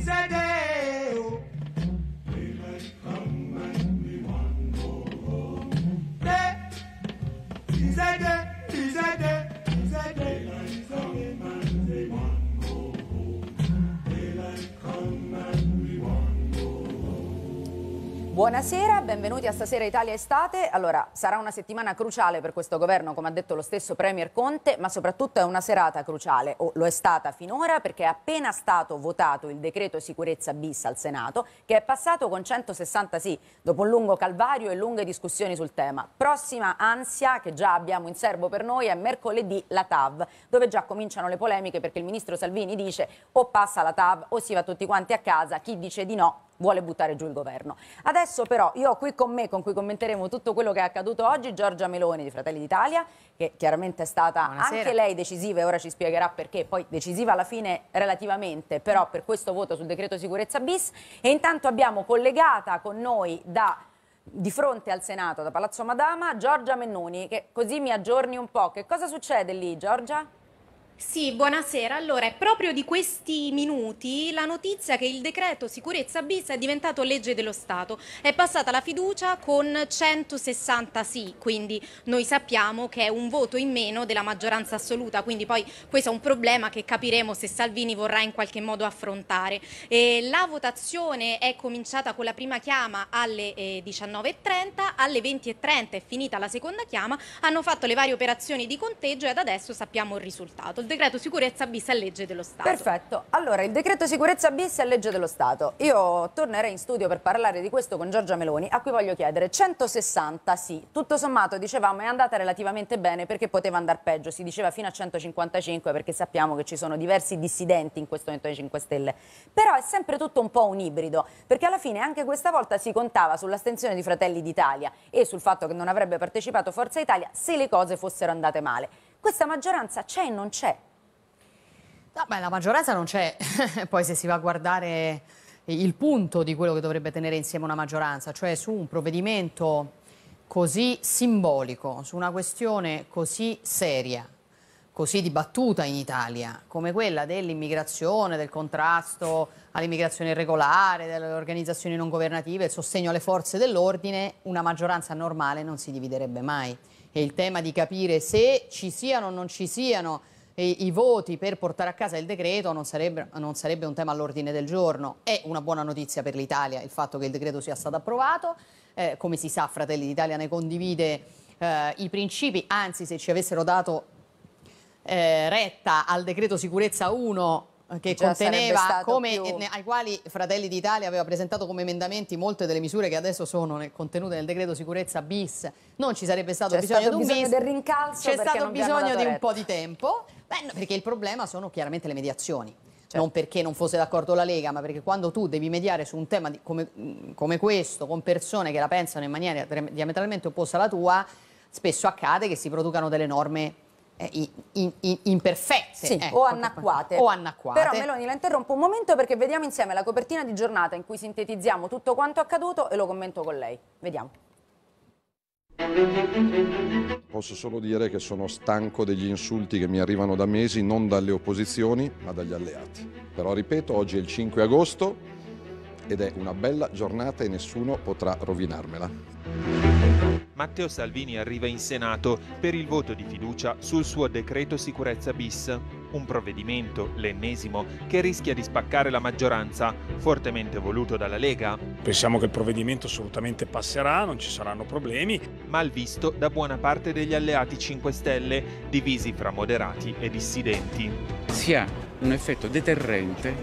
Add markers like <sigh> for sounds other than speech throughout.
Zedek. Buonasera, benvenuti a Stasera Italia Estate. Allora, sarà una settimana cruciale per questo governo, come ha detto lo stesso Premier Conte, ma soprattutto è una serata cruciale, o lo è stata finora, perché è appena stato votato il decreto sicurezza bis al Senato, che è passato con 160 sì, dopo un lungo calvario e lunghe discussioni sul tema. Prossima ansia, che già abbiamo in serbo per noi, è mercoledì la TAV, dove già cominciano le polemiche perché il ministro Salvini dice o passa la TAV o si va tutti quanti a casa, chi dice di no vuole buttare giù il governo. Adesso però io ho qui con me, con cui commenteremo tutto quello che è accaduto oggi, Giorgia Meloni di Fratelli d'Italia, che chiaramente è stata Buonasera. anche lei decisiva e ora ci spiegherà perché, poi decisiva alla fine relativamente, però per questo voto sul decreto sicurezza bis. E intanto abbiamo collegata con noi da di fronte al Senato da Palazzo Madama Giorgia Mennoni, che così mi aggiorni un po'. Che cosa succede lì, Giorgia? Sì, buonasera. Allora, è proprio di questi minuti la notizia che il decreto sicurezza bis è diventato legge dello Stato. È passata la fiducia con 160 sì, quindi noi sappiamo che è un voto in meno della maggioranza assoluta, quindi poi questo è un problema che capiremo se Salvini vorrà in qualche modo affrontare. E la votazione è cominciata con la prima chiama alle 19.30, eh, alle 20.30 è finita la seconda chiama, hanno fatto le varie operazioni di conteggio e ad adesso sappiamo il risultato decreto sicurezza bis a legge dello Stato. Perfetto, allora il decreto sicurezza bis a legge dello Stato. Io tornerei in studio per parlare di questo con Giorgia Meloni, a cui voglio chiedere 160 sì, tutto sommato dicevamo è andata relativamente bene perché poteva andare peggio, si diceva fino a 155 perché sappiamo che ci sono diversi dissidenti in questo momento dei 5 Stelle, però è sempre tutto un po' un ibrido perché alla fine anche questa volta si contava sull'astensione di Fratelli d'Italia e sul fatto che non avrebbe partecipato Forza Italia se le cose fossero andate male questa maggioranza c'è e non c'è. No, beh, la maggioranza non c'è, <laughs> poi se si va a guardare il punto di quello che dovrebbe tenere insieme una maggioranza, cioè su un provvedimento così simbolico, su una questione così seria, così dibattuta in Italia, come quella dell'immigrazione, del contrasto all'immigrazione irregolare, delle organizzazioni non governative, il sostegno alle forze dell'ordine, una maggioranza normale non si dividerebbe mai. E il tema di capire se ci siano o non ci siano i, i voti per portare a casa il decreto non sarebbe, non sarebbe un tema all'ordine del giorno. È una buona notizia per l'Italia il fatto che il decreto sia stato approvato. Eh, come si sa, Fratelli d'Italia ne condivide eh, i principi, anzi se ci avessero dato eh, retta al decreto sicurezza 1 eh, che Già conteneva come, più... ai quali Fratelli d'Italia aveva presentato come emendamenti molte delle misure che adesso sono nel, contenute nel decreto sicurezza bis non ci sarebbe stato bisogno di un bis, del rincalzo c'è stato bisogno di un po' di tempo Beh, perché il problema sono chiaramente le mediazioni certo. non perché non fosse d'accordo la Lega ma perché quando tu devi mediare su un tema di, come, come questo con persone che la pensano in maniera diametralmente opposta alla tua spesso accade che si producano delle norme in, eh, in, imperfette. Sì, ecco, o annacquate. O annacquate. Però Meloni la interrompo un momento perché vediamo insieme la copertina di giornata in cui sintetizziamo tutto quanto accaduto e lo commento con lei. Vediamo. Posso solo dire che sono stanco degli insulti che mi arrivano da mesi, non dalle opposizioni, ma dagli alleati. Però ripeto, oggi è il 5 agosto ed è una bella giornata e nessuno potrà rovinarmela. Matteo Salvini arriva in Senato per il voto di fiducia sul suo decreto sicurezza bis, un provvedimento, l'ennesimo, che rischia di spaccare la maggioranza, fortemente voluto dalla Lega. Pensiamo che il provvedimento assolutamente passerà, non ci saranno problemi. Mal visto da buona parte degli alleati 5 Stelle, divisi fra moderati e dissidenti. Si ha un effetto deterrente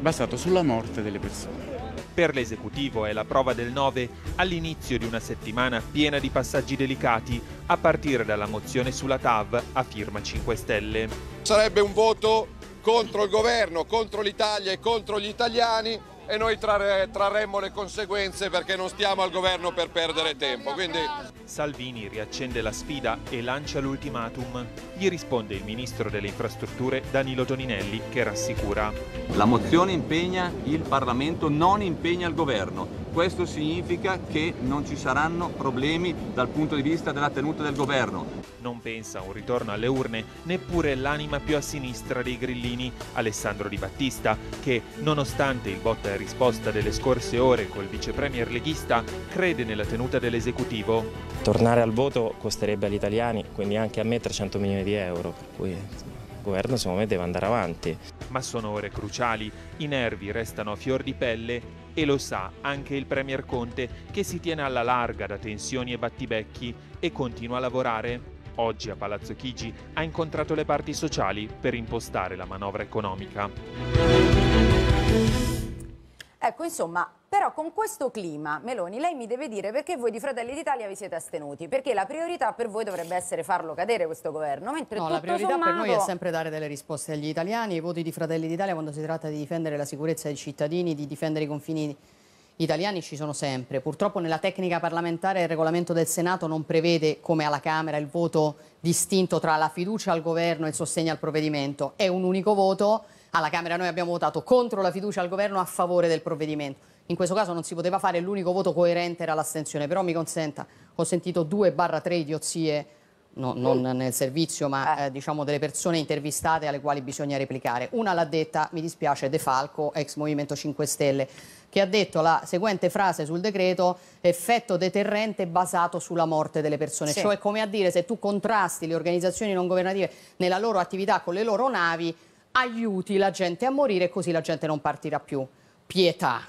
basato sulla morte delle persone. Per l'esecutivo è la prova del 9 all'inizio di una settimana piena di passaggi delicati, a partire dalla mozione sulla TAV a firma 5 Stelle. Sarebbe un voto contro il governo, contro l'Italia e contro gli italiani e noi trarre, trarremmo le conseguenze perché non stiamo al governo per perdere tempo. Quindi... Salvini riaccende la sfida e lancia l'ultimatum. Gli risponde il ministro delle infrastrutture Danilo Toninelli che rassicura. La mozione impegna il Parlamento, non impegna il governo. Questo significa che non ci saranno problemi dal punto di vista della tenuta del governo. Non pensa a un ritorno alle urne neppure l'anima più a sinistra dei grillini, Alessandro Di Battista, che, nonostante il botta e risposta delle scorse ore col vicepremier leghista, crede nella tenuta dell'esecutivo. Tornare al voto costerebbe agli italiani, quindi anche a me 300 milioni di euro, per cui il governo secondo me deve andare avanti. Ma sono ore cruciali, i nervi restano a fior di pelle e lo sa anche il Premier Conte che si tiene alla larga da tensioni e battibecchi e continua a lavorare. Oggi a Palazzo Chigi ha incontrato le parti sociali per impostare la manovra economica. Ecco, insomma, però con questo clima, Meloni, lei mi deve dire perché voi di Fratelli d'Italia vi siete astenuti, perché la priorità per voi dovrebbe essere farlo cadere questo governo, mentre no, la priorità sommato... per noi è sempre dare delle risposte agli italiani, i voti di Fratelli d'Italia quando si tratta di difendere la sicurezza dei cittadini, di difendere i confini italiani ci sono sempre. Purtroppo nella tecnica parlamentare il regolamento del Senato non prevede, come alla Camera, il voto distinto tra la fiducia al governo e il sostegno al provvedimento. È un unico voto alla Camera noi abbiamo votato contro la fiducia al governo a favore del provvedimento. In questo caso non si poteva fare, l'unico voto coerente era l'astensione, però mi consenta, ho sentito due barra tre idiozie, no, non mm. nel servizio, ma eh. eh, diciamo delle persone intervistate alle quali bisogna replicare. Una l'ha detta, mi dispiace, De Falco, ex Movimento 5 Stelle, che ha detto la seguente frase sul decreto, effetto deterrente basato sulla morte delle persone, sì. cioè come a dire se tu contrasti le organizzazioni non governative nella loro attività con le loro navi, aiuti la gente a morire così la gente non partirà più. Pietà.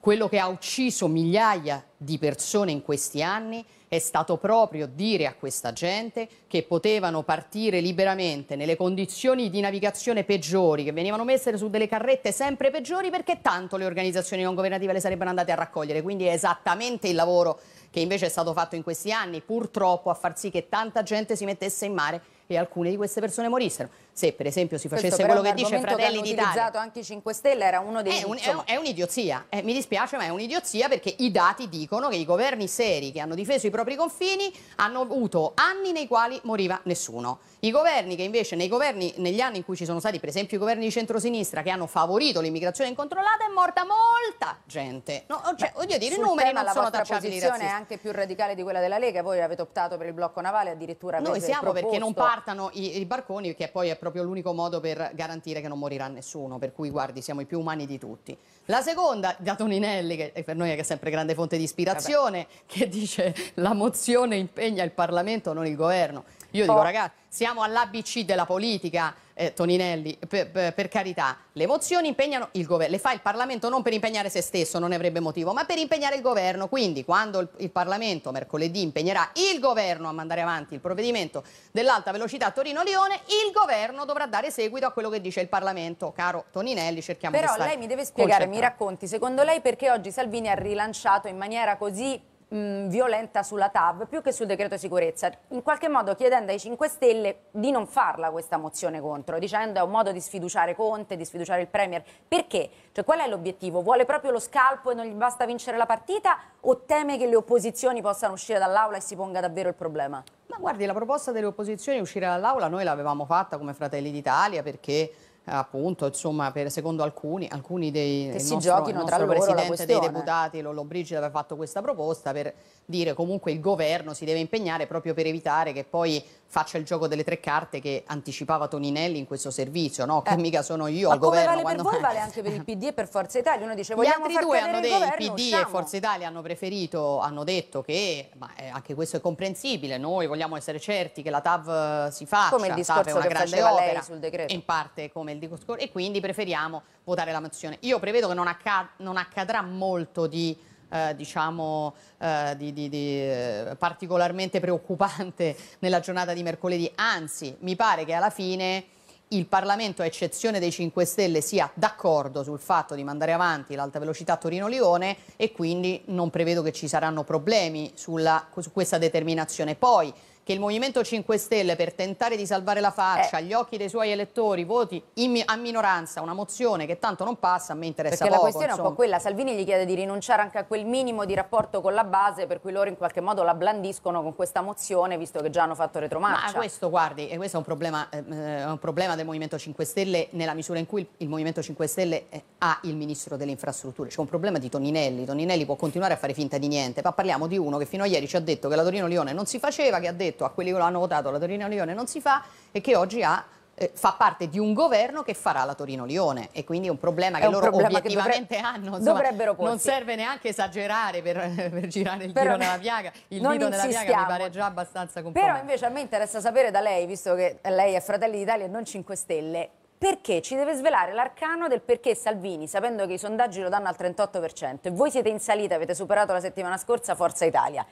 Quello che ha ucciso migliaia di persone in questi anni è stato proprio dire a questa gente che potevano partire liberamente nelle condizioni di navigazione peggiori, che venivano messe su delle carrette sempre peggiori perché tanto le organizzazioni non governative le sarebbero andate a raccogliere. Quindi è esattamente il lavoro che invece è stato fatto in questi anni, purtroppo a far sì che tanta gente si mettesse in mare e alcune di queste persone morissero se per esempio si facesse quello che dice Fratelli d'Italia... utilizzato anche i 5 Stelle, era uno dei... È, un, è un'idiozia, eh, mi dispiace ma è un'idiozia perché i dati dicono che i governi seri che hanno difeso i propri confini hanno avuto anni nei quali moriva nessuno. I governi che invece governi, negli anni in cui ci sono stati per esempio i governi di centrosinistra che hanno favorito l'immigrazione incontrollata è morta molta gente. No, cioè, Beh, oddio dire i numeri tema, non sono tacciabili La posizione è anche più radicale di quella della Lega, voi avete optato per il blocco navale addirittura Noi siamo perché non partano i, i barconi che poi è proprio l'unico modo per garantire che non morirà nessuno, per cui guardi, siamo i più umani di tutti. La seconda, da Toninelli, che per noi è sempre grande fonte di ispirazione, Vabbè. che dice la mozione impegna il Parlamento, non il governo. Io oh. dico, ragazzi, siamo all'ABC della politica, eh, Toninelli, per, per, carità, le mozioni impegnano il governo, le fa il Parlamento non per impegnare se stesso, non ne avrebbe motivo, ma per impegnare il governo. Quindi quando il, il Parlamento mercoledì impegnerà il governo a mandare avanti il provvedimento dell'alta velocità Torino-Lione, il governo dovrà dare seguito a quello che dice il Parlamento. Caro Toninelli, cerchiamo Però di Però lei mi deve spiegare, mi racconti, secondo lei perché oggi Salvini ha rilanciato in maniera così mh, violenta sulla TAV più che sul decreto sicurezza, in qualche modo chiedendo ai 5 Stelle di non farla questa mozione contro, dicendo è un modo di sfiduciare Conte, di sfiduciare il Premier. Perché? Cioè, qual è l'obiettivo? Vuole proprio lo scalpo e non gli basta vincere la partita o teme che le opposizioni possano uscire dall'aula e si ponga davvero il problema? Ma guardi, la proposta delle opposizioni uscire dall'aula noi l'avevamo fatta come Fratelli d'Italia perché appunto, insomma, per, secondo alcuni, alcuni dei che si nostro, giochino tra loro presidente dei deputati Lollobrigida aveva fatto questa proposta per dire comunque il governo si deve impegnare proprio per evitare che poi faccia il gioco delle tre carte che anticipava Toninelli in questo servizio, no? che eh. mica sono io al governo. Ma vale per voi vale anche per il PD e per Forza Italia, uno dice vogliamo Gli altri due hanno detto, il, PD usciamo. e Forza Italia hanno preferito, hanno detto che, ma eh, anche questo è comprensibile, noi vogliamo essere certi che la TAV si faccia, come il discorso TAV è una grande opera, sul decreto. in parte come il discorso, e quindi preferiamo votare la mozione. Io prevedo che non, accad non accadrà molto di eh, diciamo, eh, di, di, di, eh, particolarmente preoccupante <laughs> nella giornata di mercoledì, anzi mi pare che alla fine il Parlamento, a eccezione dei 5 Stelle, sia d'accordo sul fatto di mandare avanti l'alta velocità Torino-Lione e quindi non prevedo che ci saranno problemi sulla, su questa determinazione. Poi, che il Movimento 5 Stelle per tentare di salvare la faccia, eh. occhi dei suoi elettori, voti in, a minoranza, una mozione che tanto non passa, a me interessa Perché poco. Perché la questione insomma. è un po' quella, Salvini gli chiede di rinunciare anche a quel minimo di rapporto con la base per cui loro in qualche modo la blandiscono con questa mozione visto che già hanno fatto retromarcia. Ma questo guardi, e questo è un problema, ehm, eh, un problema del Movimento 5 Stelle nella misura in cui il, il Movimento 5 Stelle eh, ha il Ministro delle Infrastrutture, c'è un problema di Toninelli, Toninelli può continuare a fare finta di niente, ma parliamo di uno che fino a ieri ci ha detto che la Torino-Lione non si faceva, che ha detto detto a quelli che lo hanno votato la Torino-Lione non si fa e che oggi ha eh, fa parte di un governo che farà la Torino-Lione e quindi è un problema che un loro problema obiettivamente che dovrebbe, hanno. Insomma, dovrebbero porsi. non serve neanche esagerare per, <laughs> per girare il Però, nella piaga, il dito nella piaga mi pare già abbastanza complesso. Però invece a me interessa sapere da lei, visto che lei è Fratelli d'Italia e non 5 Stelle, perché ci deve svelare l'arcano del perché Salvini, sapendo che i sondaggi lo danno al 38% e voi siete in salita, avete superato la settimana scorsa Forza Italia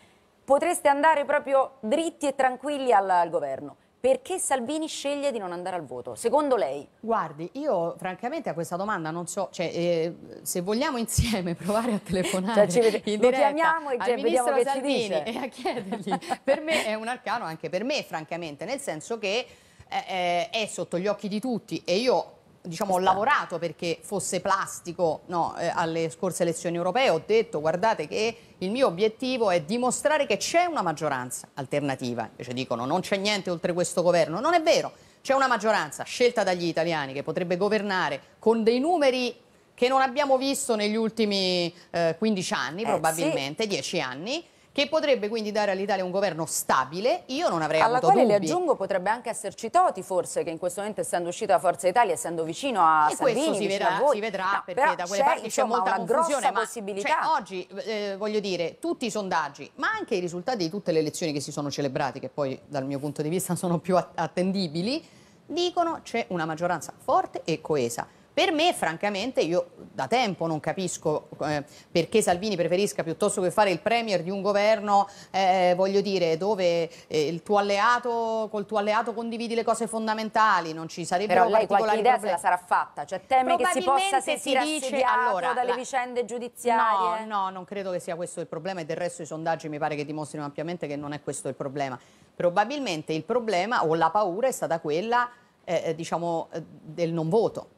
potreste andare proprio dritti e tranquilli al, al governo. Perché Salvini sceglie di non andare al voto? Secondo lei? Guardi, io francamente a questa domanda non so, cioè, eh, se vogliamo insieme <laughs> provare a telefonare cioè, ci in diretta chiamiamo e al cioè, ministro Salvini e a chiedergli, <laughs> per me è un arcano anche per me francamente, nel senso che eh, eh è sotto gli occhi di tutti e io diciamo, ho lavorato perché fosse plastico no, eh, alle scorse elezioni europee, ho detto guardate che il mio obiettivo è dimostrare che c'è una maggioranza alternativa, invece dicono non c'è niente oltre questo governo, non è vero, c'è una maggioranza scelta dagli italiani che potrebbe governare con dei numeri che non abbiamo visto negli ultimi eh, 15 anni eh, probabilmente, sì. 10 anni, che potrebbe quindi dare all'Italia un governo stabile, io non avrei Alla avuto dubbi. Alla quale le aggiungo potrebbe anche esserci Toti forse, che in questo momento essendo uscita da Forza Italia, essendo vicino a e Salvini, si vedrà, si vedrà no, perché da quelle parti c'è molta confusione, ma cioè, oggi eh, voglio dire, tutti i sondaggi, ma anche i risultati di tutte le elezioni che si sono celebrate, che poi dal mio punto di vista <laughs> sono più attendibili, dicono c'è una maggioranza forte e coesa. Per me, francamente, io da tempo non capisco eh, perché Salvini preferisca piuttosto che fare il premier di un governo, eh, voglio dire, dove eh, il tuo alleato, col tuo alleato condividi le cose fondamentali, non ci sarebbe Però lei qualche idea se la sarà fatta, cioè teme che si possa sentire si dice, allora, dalle la... vicende giudiziarie? No, no, non credo che sia questo il problema e del resto i sondaggi mi pare che dimostrino ampiamente che non è questo il problema. Probabilmente il problema o la paura è stata quella eh, eh diciamo, eh, del non voto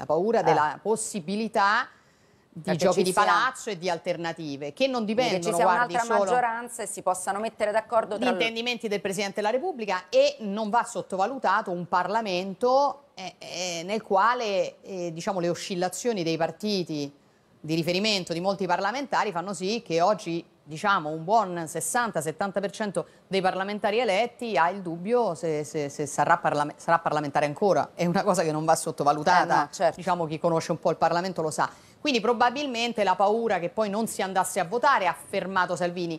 la paura ah. della possibilità di Perché giochi di palazzo e di alternative che non dipendono che ci sia guardi, maggioranza e si possano mettere d'accordo gli intendimenti del Presidente della Repubblica e non va sottovalutato un Parlamento eh, eh, nel quale eh, diciamo, le oscillazioni dei partiti di riferimento di molti parlamentari fanno sì che oggi diciamo un buon 60-70% dei parlamentari eletti ha il dubbio se, se, se sarà, parla sarà, parlamentare ancora. È una cosa che non va sottovalutata, eh no, certo. diciamo chi conosce un po' il Parlamento lo sa. Quindi probabilmente la paura che poi non si andasse a votare, ha affermato Salvini,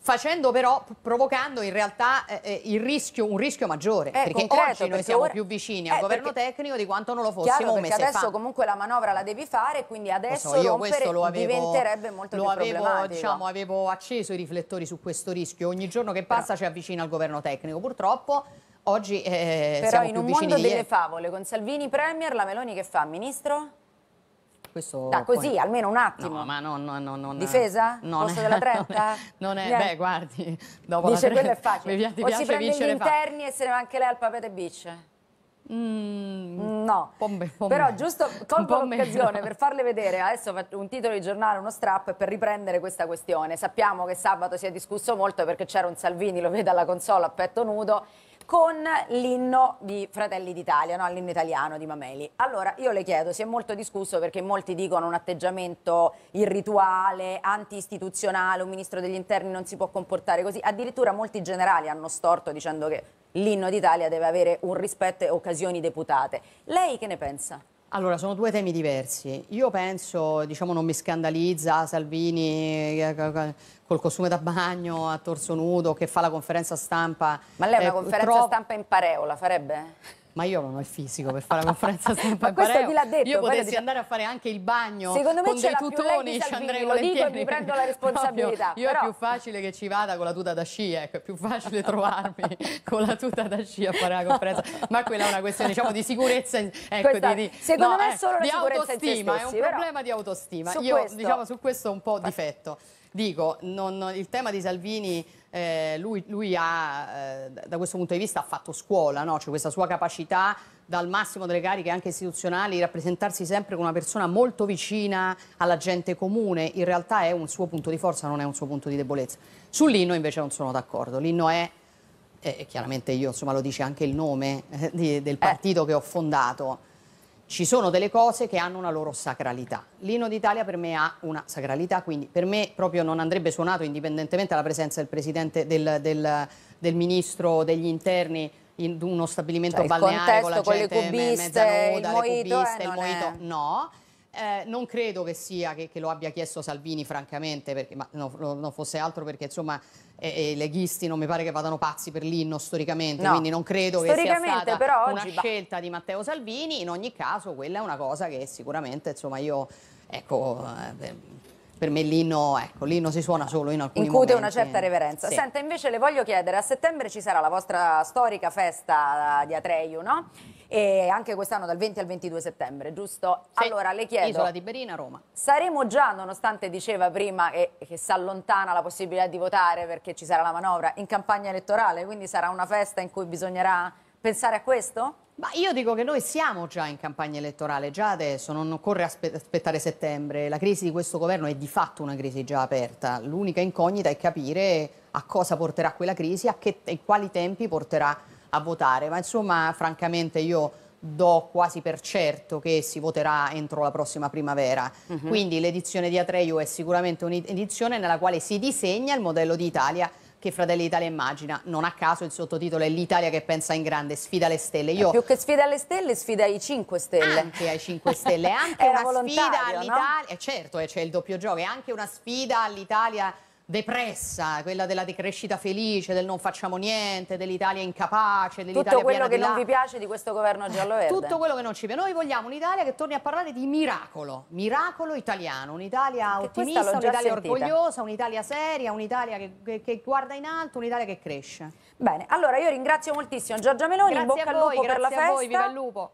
facendo però, provocando in realtà eh, eh rischio, un rischio maggiore, eh, perché concreto, oggi noi perché siamo ora... più vicini eh, al eh, governo perché... tecnico di quanto non lo fossimo Chiaro, un mese adesso comunque la manovra la devi fare, quindi adesso lo so, rompere lo avevo, diventerebbe molto lo più avevo, diciamo, avevo acceso i riflettori su questo rischio, ogni giorno che passa però... ci avvicina al governo tecnico, purtroppo oggi eh, Però in un mondo delle favole, con Salvini Premier, la Meloni che fa? Ministro? Questo da così, poi... almeno un attimo. No, ma no, no, no, no Difesa? Non Posto è, della 30? <laughs> Non è, Niente. beh, guardi, dopo Dice, la 30, quello è <laughs> facile. Mi, mi o si prende gli interni fa. e se ne va anche lei al papete beach? Mm, mm no, pombe, pombe. però giusto <laughs> colpo l'occasione per farle vedere adesso un titolo di giornale, uno strap per riprendere questa questione. Sappiamo che sabato si è discusso molto perché c'era un Salvini, lo vede alla console a petto nudo con l'inno di Fratelli d'Italia, no? l'inno italiano di Mameli. Allora, io le chiedo, si è molto discusso perché molti dicono un atteggiamento irrituale, anti-istituzionale, un ministro degli interni non si può comportare così, addirittura molti generali hanno storto dicendo che l'inno d'Italia deve avere un rispetto e occasioni deputate. Lei che ne pensa? Allora, sono due temi diversi. Io penso, diciamo, non mi scandalizza Salvini eh, eh, eh, col costume da bagno a torso nudo che fa la conferenza stampa. Ma lei una eh, conferenza tro... stampa in pareo la farebbe? ma io non ho il fisico per fare la conferenza <laughs> stampa. questo chi l'ha detto? Io potessi andare a fare anche il bagno Secondo me con dei tutoni, ci andrei volentieri. Dico e mi prendo la <laughs> responsabilità. Proprio, io però... è più facile che ci vada con la tuta da sci, ecco, è più facile trovarmi <laughs> con la tuta da sci a fare la conferenza. Ma quella è una questione, diciamo, di sicurezza, ecco, Questa, di, secondo no, me è eh, solo eh, di autostima, è un problema di autostima. io, diciamo, su questo un po' difetto. Dico, non, il tema di Salvini, eh, lui, lui ha, eh, da questo punto di vista ha fatto scuola, no? cioè questa sua capacità dal massimo delle cariche anche istituzionali di rappresentarsi sempre come una persona molto vicina alla gente comune, in realtà è un suo punto di forza, non è un suo punto di debolezza. Sull'inno invece non sono d'accordo, l'inno è, eh, chiaramente io, insomma, lo dice anche il nome eh, di, del eh. partito che ho fondato, ci sono delle cose che hanno una loro sacralità. L'Ino d'Italia per me ha una sacralità, quindi per me proprio non andrebbe suonato indipendentemente dalla presenza del presidente del, del, del ministro degli interni in uno stabilimento cioè, balneare con la gente con le cubiste, me, il mojito, le cubiste, eh, il mojito, è... no eh, non credo che sia che, che, lo abbia chiesto Salvini, francamente, perché, ma non no, no fosse altro perché insomma eh, eh, i leghisti non mi pare che vadano pazzi per l'inno storicamente, no. quindi non credo che sia stata però, una scelta di Matteo Salvini. In ogni caso, quella è una cosa che sicuramente insomma io ecco. Eh, per me l'inno, ecco, l'inno si suona solo in alcuni Incute momenti. una certa reverenza. Sì. Senta, invece le voglio chiedere, a settembre ci sarà la vostra storica festa di Atreiu, no? E anche quest'anno dal 20 al 22 settembre, giusto? Sì. Allora le chiedo... Isola di Berina, Roma. Saremo già, nonostante diceva prima che, che si allontana la possibilità di votare perché ci sarà la manovra, in campagna elettorale, quindi sarà una festa in cui bisognerà pensare a questo? Ma io dico che noi siamo già in campagna elettorale, già adesso, non occorre aspettare settembre. La crisi di questo governo è di fatto una crisi già aperta. L'unica incognita è capire a cosa porterà quella crisi, a che, e quali tempi porterà a votare. Ma insomma, francamente io do quasi per certo che si voterà entro la prossima primavera. Uh mhm. -huh. Quindi l'edizione di Atreio è sicuramente un'edizione nella quale si disegna il modello di Italia che Fratelli d'Italia immagina. Non a caso il sottotitolo è L'Italia che pensa in grande, sfida le stelle. Io... Eh, più che sfida le stelle, sfida i 5 stelle. Anche ai 5 stelle, <laughs> anche una sfida all'Italia. No? Eh, certo, eh, c'è il doppio gioco, è anche una sfida all'Italia depressa, quella della decrescita felice, del non facciamo niente, dell'Italia incapace, dell'Italia Tutto quello che non vi piace di questo governo giallo-verde. Tutto quello che non ci piace. Noi vogliamo un'Italia che torni a parlare di miracolo, miracolo italiano, un'Italia ottimista, un'Italia orgogliosa, un'Italia seria, un'Italia che, che, che, guarda in alto, un'Italia che cresce. Bene, allora io ringrazio moltissimo Giorgia Meloni, grazie in bocca a voi, al lupo per la festa. Grazie a voi, viva il lupo.